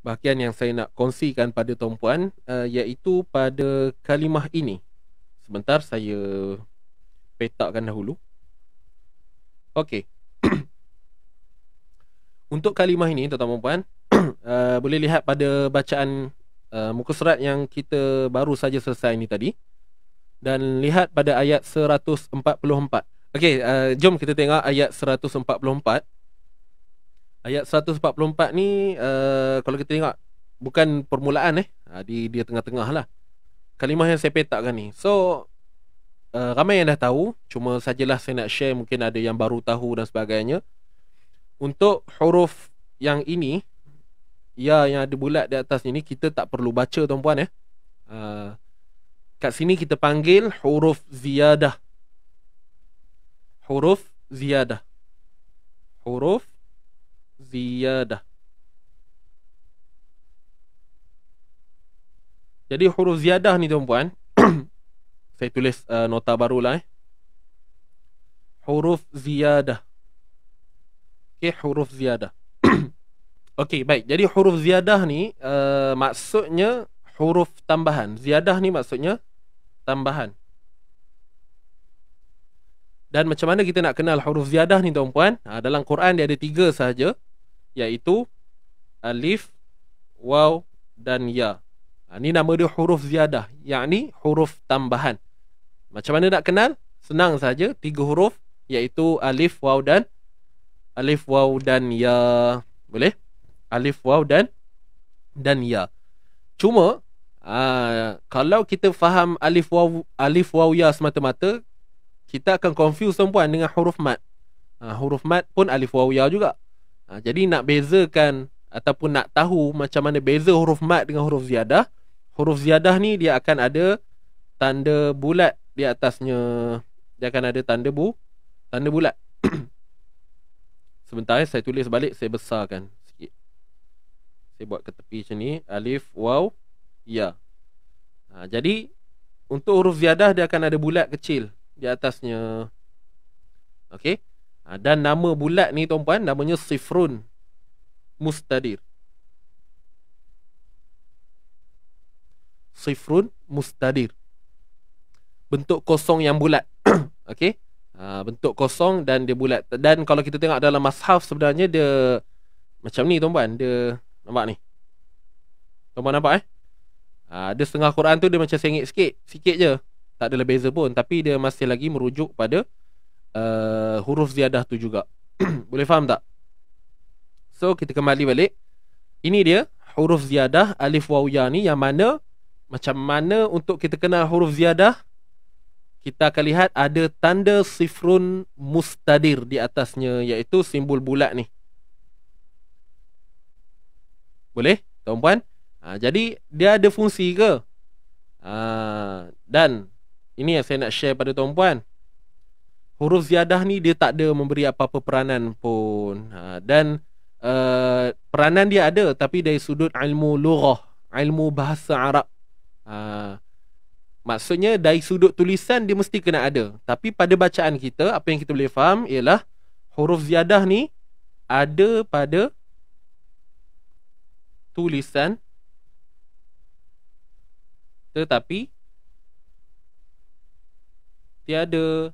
bahagian yang saya nak kongsikan pada tuan-puan uh, iaitu pada kalimah ini. Sebentar saya petakkan dahulu. Okey. Untuk kalimah ini tuan-tuan puan-puan uh, boleh lihat pada bacaan uh, muka surat yang kita baru saja selesai ini tadi dan lihat pada ayat 144. Okey, uh, jom kita tengok ayat 144. Ayat 144 ni uh, Kalau kita tengok Bukan permulaan eh ha, di Dia tengah-tengah lah Kalimah yang saya petakkan ni So uh, Ramai yang dah tahu Cuma sajalah saya nak share Mungkin ada yang baru tahu dan sebagainya Untuk huruf yang ini Ya yang ada bulat di atas ni Kita tak perlu baca tuan-puan eh uh, Kat sini kita panggil huruf ziyadah Huruf ziyadah Huruf ziyadah Jadi huruf ziyadah ni tuan-puan Saya tulis uh, nota barulah eh Huruf ziyadah Okay, huruf ziyadah Okay, baik Jadi huruf ziyadah ni uh, Maksudnya huruf tambahan Ziyadah ni maksudnya tambahan Dan macam mana kita nak kenal huruf ziyadah ni tuan-puan ha, Dalam Quran dia ada tiga sahaja yaitu alif, waw dan ya. Ha, ini nama dia huruf ziyadah, yakni huruf tambahan. Macam mana nak kenal? Senang saja, tiga huruf yaitu alif, waw dan alif, waw dan ya. Boleh? Alif, waw dan dan ya. Cuma ha, kalau kita faham alif, waw alif, waw ya semata-mata, kita akan confuse perempuan dengan huruf mat. Ha, huruf mat pun alif, waw ya juga. Ha, jadi nak bezakan ataupun nak tahu macam mana beza huruf mat dengan huruf ziyadah. Huruf ziyadah ni dia akan ada tanda bulat di atasnya. Dia akan ada tanda bu, tanda bulat. Sebentar eh, saya tulis balik, saya besarkan sikit. Saya buat ke tepi macam ni, alif, waw, ya. Ha, jadi untuk huruf ziyadah dia akan ada bulat kecil di atasnya. Okey ha, Dan nama bulat ni tuan-puan Namanya Sifrun Mustadir Sifrun Mustadir Bentuk kosong yang bulat Okay ha, Bentuk kosong dan dia bulat Dan kalau kita tengok dalam mashaf sebenarnya Dia Macam ni tuan-puan Dia Nampak ni Tuan-puan nampak eh ha, Dia setengah Quran tu dia macam sengit sikit Sikit je Tak ada beza pun Tapi dia masih lagi merujuk pada uh, huruf ziyadah tu juga. Boleh faham tak? So kita kembali balik. Ini dia huruf ziyadah alif waw ya ni yang mana macam mana untuk kita kenal huruf ziyadah? Kita akan lihat ada tanda sifrun mustadir di atasnya iaitu simbol bulat ni. Boleh, tuan-puan? Ha, jadi dia ada fungsi ke? Ha, dan ini yang saya nak share pada tuan-puan huruf ziyadah ni dia tak ada memberi apa-apa peranan pun ha, dan uh, peranan dia ada tapi dari sudut ilmu lughah ilmu bahasa Arab ha, maksudnya dari sudut tulisan dia mesti kena ada tapi pada bacaan kita apa yang kita boleh faham ialah huruf ziyadah ni ada pada tulisan tetapi tiada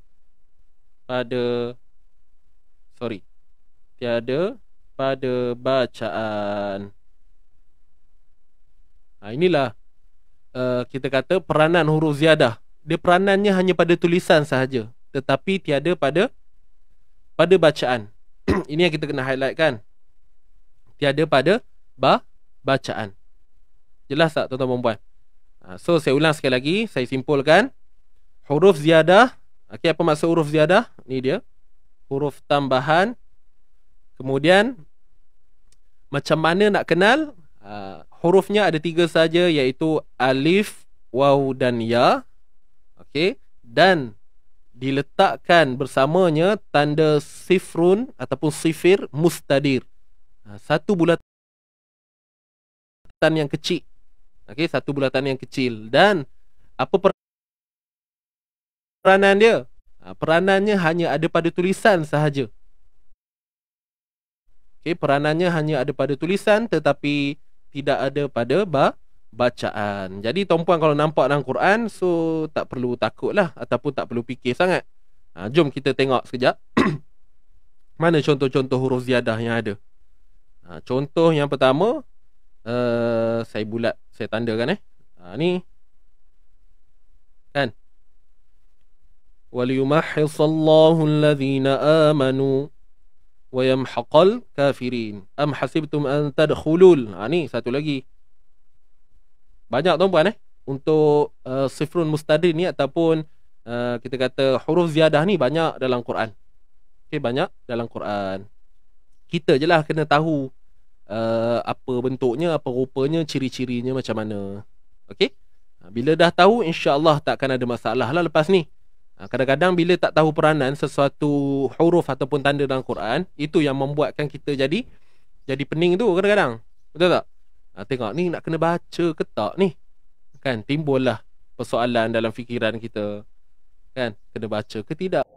pada sorry tiada pada bacaan ha, inilah uh, kita kata peranan huruf ziyadah dia peranannya hanya pada tulisan sahaja tetapi tiada pada pada bacaan ini yang kita kena highlight kan tiada pada ba bacaan jelas tak tuan-tuan dan puan ha, so saya ulang sekali lagi saya simpulkan huruf ziyadah Okey, apa maksud huruf ziyadah? Ni dia. Huruf tambahan. Kemudian, macam mana nak kenal? Uh, hurufnya ada tiga saja iaitu alif, waw dan ya. Okey. Dan diletakkan bersamanya tanda sifrun ataupun sifir mustadir. Uh, satu bulatan yang kecil. Okey, satu bulatan yang kecil. Dan apa per peranan dia ha, Peranannya hanya ada pada tulisan sahaja okay, Peranannya hanya ada pada tulisan Tetapi tidak ada pada ba bacaan Jadi tuan-puan kalau nampak dalam Quran So tak perlu takut lah, Ataupun tak perlu fikir sangat ha, Jom kita tengok sekejap Mana contoh-contoh huruf ziyadah yang ada ha, Contoh yang pertama uh, Saya bulat, saya tandakan eh ha, Kan وليمحص الله الذين آمنوا ويمحق الكافرين أم حسبتم أن تدخلوا ini satu lagi banyak tuan-puan eh untuk uh, sifrun mustadir ni ataupun uh, kita kata huruf ziyadah ni banyak dalam Quran okay, banyak dalam Quran kita je lah kena tahu uh, apa bentuknya, apa rupanya, ciri-cirinya macam mana okay? bila dah tahu insyaAllah takkan ada masalah lah lepas ni Ha, kadang-kadang bila tak tahu peranan sesuatu huruf ataupun tanda dalam Quran, itu yang membuatkan kita jadi jadi pening tu kadang-kadang. Betul tak? Ha, tengok ni nak kena baca ke tak ni? Kan timbullah persoalan dalam fikiran kita. Kan kena baca ke tidak?